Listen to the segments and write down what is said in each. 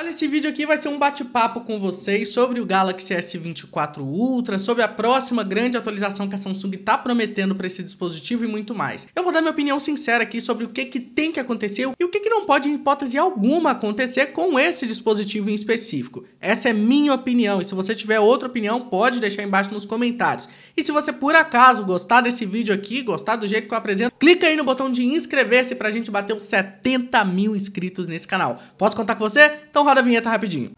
Olha, esse vídeo aqui vai ser um bate-papo com vocês sobre o Galaxy S24 Ultra, sobre a próxima grande atualização que a Samsung está prometendo para esse dispositivo e muito mais. Eu vou dar minha opinião sincera aqui sobre o que, que tem que acontecer e o que, que não pode, em hipótese alguma, acontecer com esse dispositivo em específico. Essa é minha opinião e se você tiver outra opinião, pode deixar embaixo nos comentários. E se você, por acaso, gostar desse vídeo aqui, gostar do jeito que eu apresento, clica aí no botão de inscrever-se para a gente bater os 70 mil inscritos nesse canal. Posso contar com você? Então roda a vinheta rapidinho.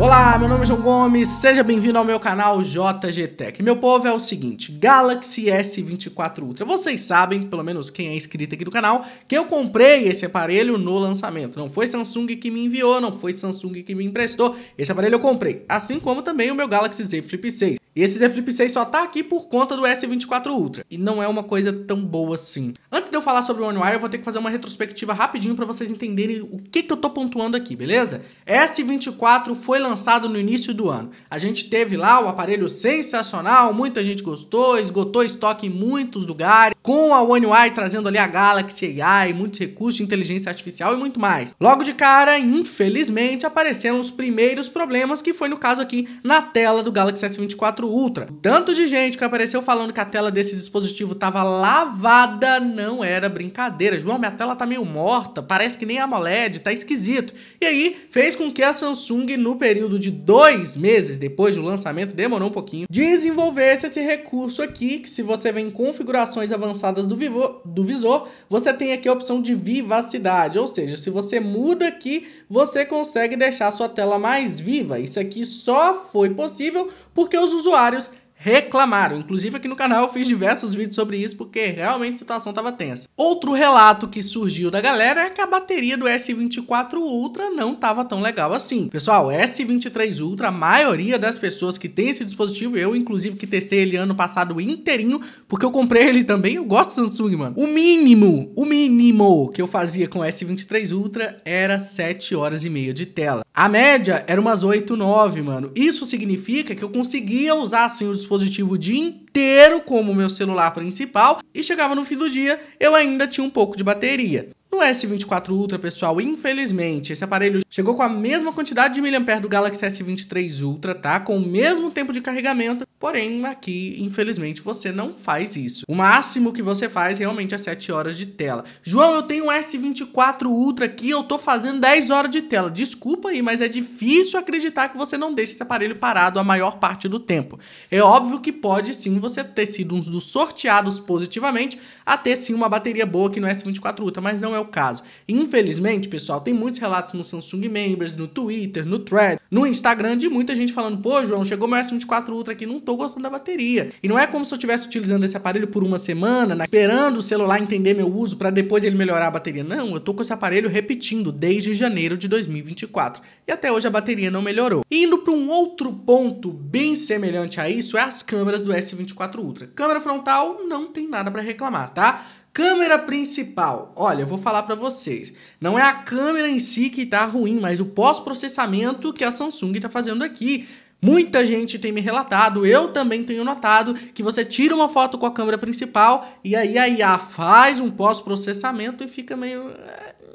Olá, meu nome é João Gomes, seja bem-vindo ao meu canal JG Tech. Meu povo é o seguinte, Galaxy S24 Ultra. Vocês sabem, pelo menos quem é inscrito aqui do canal, que eu comprei esse aparelho no lançamento. Não foi Samsung que me enviou, não foi Samsung que me emprestou. Esse aparelho eu comprei, assim como também o meu Galaxy Z Flip 6. E esse Z Flip 6 só tá aqui por conta do S24 Ultra, e não é uma coisa tão boa assim. Antes de eu falar sobre o OneWire, eu vou ter que fazer uma retrospectiva rapidinho para vocês entenderem o que, que eu tô pontuando aqui, beleza? S24 foi lançado no início do ano. A gente teve lá o um aparelho sensacional, muita gente gostou, esgotou estoque em muitos lugares, com a One UI trazendo ali a Galaxy AI, muitos recursos de inteligência artificial e muito mais. Logo de cara, infelizmente, apareceram os primeiros problemas, que foi no caso aqui na tela do Galaxy S24 Ultra. Tanto de gente que apareceu falando que a tela desse dispositivo tava lavada, não era brincadeira. João, minha tela tá meio morta, parece que nem a AMOLED, tá esquisito. E aí, fez com que a Samsung, no período de dois meses depois do lançamento, demorou um pouquinho, desenvolvesse esse recurso aqui, que se você vem em configurações avançadas, avançadas do, vivo, do visor, você tem aqui a opção de vivacidade, ou seja, se você muda aqui, você consegue deixar sua tela mais viva. Isso aqui só foi possível porque os usuários reclamaram. Inclusive aqui no canal eu fiz diversos vídeos sobre isso porque realmente a situação estava tensa. Outro relato que surgiu da galera é que a bateria do S24 Ultra não estava tão legal assim. Pessoal, S23 Ultra, a maioria das pessoas que tem esse dispositivo, eu inclusive que testei ele ano passado inteirinho, porque eu comprei ele também, eu gosto do Samsung, mano. O mínimo, o mínimo que eu fazia com o S23 Ultra era 7 horas e meia de tela. A média era umas 8, 9, mano. Isso significa que eu conseguia usar assim o dispositivo o dia inteiro como meu celular principal e chegava no fim do dia eu ainda tinha um pouco de bateria. No S24 Ultra, pessoal, infelizmente, esse aparelho chegou com a mesma quantidade de miliampere do Galaxy S23 Ultra, tá? Com o mesmo tempo de carregamento, porém aqui, infelizmente, você não faz isso. O máximo que você faz realmente é 7 horas de tela. João, eu tenho um S24 Ultra aqui, eu tô fazendo 10 horas de tela. Desculpa aí, mas é difícil acreditar que você não deixa esse aparelho parado a maior parte do tempo. É óbvio que pode sim você ter sido um dos sorteados positivamente a ter sim uma bateria boa aqui no S24 Ultra, mas não é é o caso. Infelizmente, pessoal, tem muitos relatos no Samsung Members, no Twitter, no Thread, no Instagram de muita gente falando: pô, João, chegou meu S24 Ultra aqui, não tô gostando da bateria. E não é como se eu estivesse utilizando esse aparelho por uma semana, né, esperando o celular entender meu uso para depois ele melhorar a bateria. Não, eu tô com esse aparelho repetindo desde janeiro de 2024 e até hoje a bateria não melhorou. indo para um outro ponto bem semelhante a isso é as câmeras do S24 Ultra. Câmera frontal não tem nada para reclamar, tá? Câmera principal. Olha, eu vou falar para vocês. Não é a câmera em si que tá ruim, mas o pós-processamento que a Samsung tá fazendo aqui. Muita gente tem me relatado, eu também tenho notado, que você tira uma foto com a câmera principal e aí a IA faz um pós-processamento e fica meio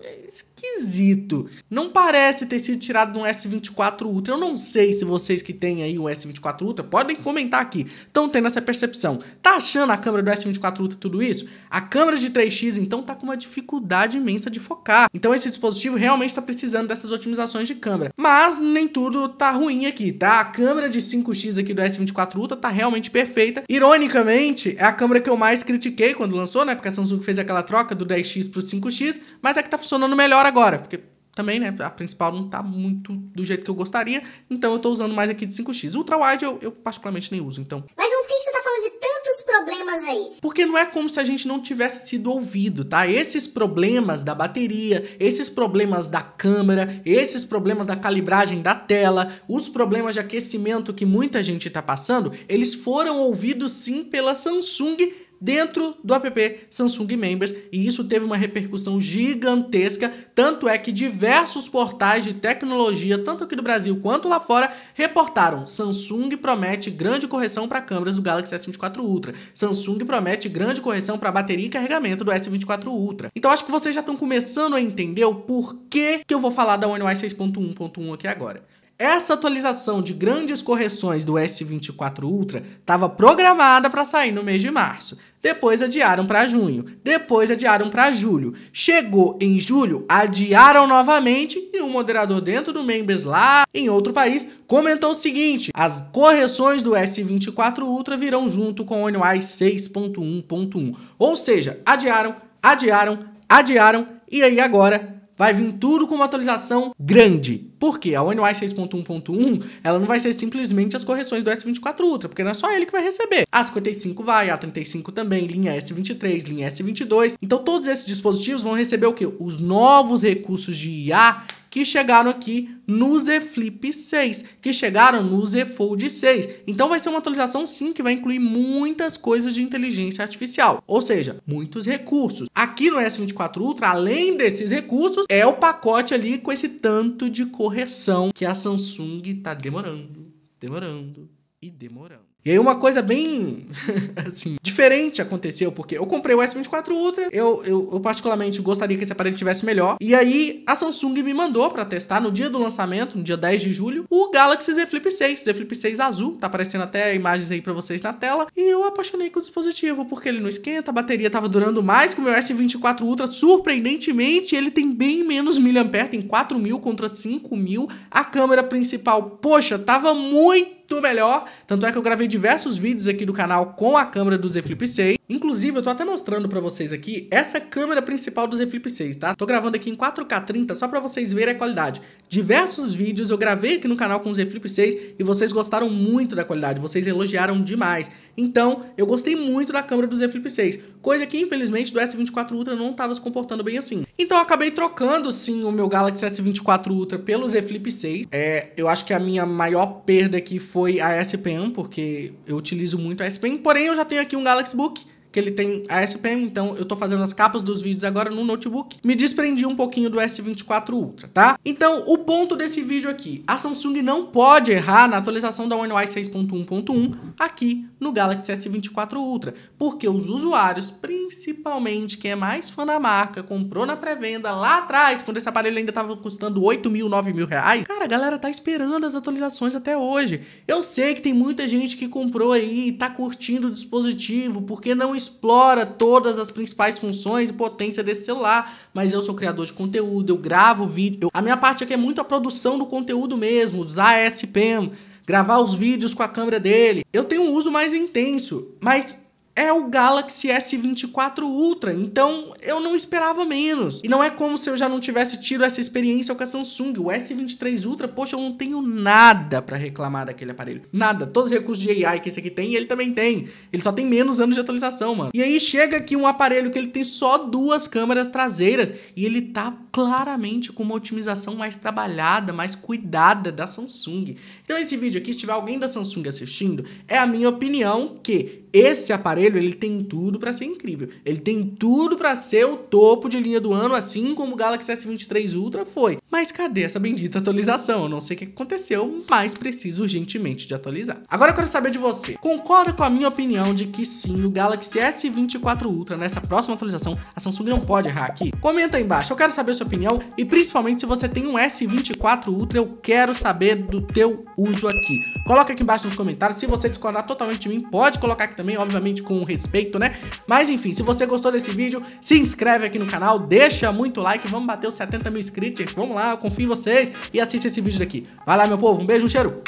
é esquisito. Não parece ter sido tirado de um S24 Ultra. Eu não sei se vocês que têm aí um S24 Ultra podem comentar aqui. Estão tendo essa percepção. Tá achando a câmera do S24 Ultra tudo isso? A câmera de 3x então tá com uma dificuldade imensa de focar. Então esse dispositivo realmente está precisando dessas otimizações de câmera. Mas nem tudo tá ruim aqui, tá? A câmera de 5x aqui do S24 Ultra tá realmente perfeita. Ironicamente, é a câmera que eu mais critiquei quando lançou, né? Porque a Samsung fez aquela troca do 10x pro 5x, mas é que tá funcionando funcionando melhor agora, porque também, né, a principal não tá muito do jeito que eu gostaria, então eu tô usando mais aqui de 5x. Ultra-wide eu, eu particularmente nem uso, então... Mas por que você tá falando de tantos problemas aí? Porque não é como se a gente não tivesse sido ouvido, tá? Esses problemas da bateria, esses problemas da câmera, esses problemas da calibragem da tela, os problemas de aquecimento que muita gente tá passando, eles foram ouvidos sim pela Samsung dentro do app Samsung Members e isso teve uma repercussão gigantesca, tanto é que diversos portais de tecnologia, tanto aqui do Brasil quanto lá fora, reportaram: Samsung promete grande correção para câmeras do Galaxy S24 Ultra. Samsung promete grande correção para bateria e carregamento do S24 Ultra. Então acho que vocês já estão começando a entender o porquê que eu vou falar da One UI 6.1.1 aqui agora. Essa atualização de grandes correções do S24 Ultra estava programada para sair no mês de março. Depois adiaram para junho, depois adiaram para julho. Chegou em julho, adiaram novamente e um moderador dentro do Members lá em outro país comentou o seguinte: as correções do S24 Ultra virão junto com o OneUI 6.1.1. Ou seja, adiaram, adiaram, adiaram e aí agora vai vir tudo com uma atualização grande. Por quê? A One UI 6.1.1, ela não vai ser simplesmente as correções do S24 Ultra, porque não é só ele que vai receber. A 55 vai, a 35 também, linha S23, linha S22. Então todos esses dispositivos vão receber o quê? Os novos recursos de IA que chegaram aqui no Z Flip 6, que chegaram no Z Fold 6. Então vai ser uma atualização sim que vai incluir muitas coisas de inteligência artificial, ou seja, muitos recursos. Aqui no S24 Ultra, além desses recursos, é o pacote ali com esse tanto de correção que a Samsung está demorando, demorando e demorando. E aí uma coisa bem, assim, diferente aconteceu, porque eu comprei o S24 Ultra, eu, eu, eu, particularmente gostaria que esse aparelho tivesse melhor, e aí a Samsung me mandou para testar no dia do lançamento, no dia 10 de julho, o Galaxy Z Flip 6, Z Flip 6 azul, tá aparecendo até imagens aí para vocês na tela, e eu apaixonei com o dispositivo, porque ele não esquenta, a bateria tava durando mais que o meu S24 Ultra, surpreendentemente ele tem bem menos miliamper, tem 4.000 mil contra 5.000, mil, a câmera principal, poxa, tava muito muito melhor. Tanto é que eu gravei diversos vídeos aqui do canal com a câmera do Z Flip 6. Inclusive, eu tô até mostrando para vocês aqui essa câmera principal do Z Flip 6, tá? Tô gravando aqui em 4K 30 só para vocês verem a qualidade. Diversos vídeos eu gravei aqui no canal com o Z Flip 6 e vocês gostaram muito da qualidade, vocês elogiaram demais. Então, eu gostei muito da câmera do Z Flip 6, coisa que infelizmente do S24 Ultra não tava se comportando bem assim. Então, eu acabei trocando sim o meu Galaxy S24 Ultra pelo Z Flip 6. É, eu acho que a minha maior perda aqui foi a S Pen, porque eu utilizo muito a S Pen, porém eu já tenho aqui um Galaxy Book que ele tem a SPM, então eu tô fazendo as capas dos vídeos agora no notebook. Me desprendi um pouquinho do S24 Ultra, tá? Então, o ponto desse vídeo aqui, a Samsung não pode errar na atualização da One UI 6.1.1 aqui no Galaxy S24 Ultra, porque os usuários, principalmente quem é mais fã da marca, comprou na pré-venda lá atrás, quando esse aparelho ainda tava custando 8 mil, 9 mil reais, cara, a galera tá esperando as atualizações até hoje. Eu sei que tem muita gente que comprou aí tá curtindo o dispositivo, porque não explora todas as principais funções e potência desse celular, mas eu sou criador de conteúdo, eu gravo vídeo. A minha parte aqui é muito a produção do conteúdo mesmo, usar a SPM, gravar os vídeos com a câmera dele. Eu tenho um uso mais intenso, mas é o Galaxy S24 Ultra, então eu não esperava menos. E não é como se eu já não tivesse tido essa experiência com a Samsung. O S23 Ultra, poxa, eu não tenho nada para reclamar daquele aparelho. Nada. Todos os recursos de AI que esse aqui tem, ele também tem. Ele só tem menos anos de atualização, mano. E aí chega aqui um aparelho que ele tem só duas câmeras traseiras e ele tá claramente com uma otimização mais trabalhada, mais cuidada da Samsung. Então esse vídeo aqui, se tiver alguém da Samsung assistindo, é a minha opinião que esse aparelho ele tem tudo para ser incrível. Ele tem tudo para ser o topo de linha do ano, assim como o Galaxy S23 Ultra foi. Mas cadê essa bendita atualização? Eu não sei o que aconteceu, mas preciso urgentemente de atualizar. Agora eu quero saber de você. Concorda com a minha opinião de que sim, o Galaxy S24 Ultra nessa próxima atualização, a Samsung não pode errar aqui? Comenta aí embaixo, eu quero saber sua opinião e principalmente se você tem um S24 Ultra, eu quero saber do teu uso aqui. Coloca aqui embaixo nos comentários, se você discordar totalmente de mim, pode colocar aqui também também, obviamente com respeito, né? Mas enfim, se você gostou desse vídeo, se inscreve aqui no canal, deixa muito like, vamos bater os 70 mil inscritos, gente. Vamos lá, eu confio em vocês e assista esse vídeo daqui. Vai lá, meu povo, um beijo, um cheiro!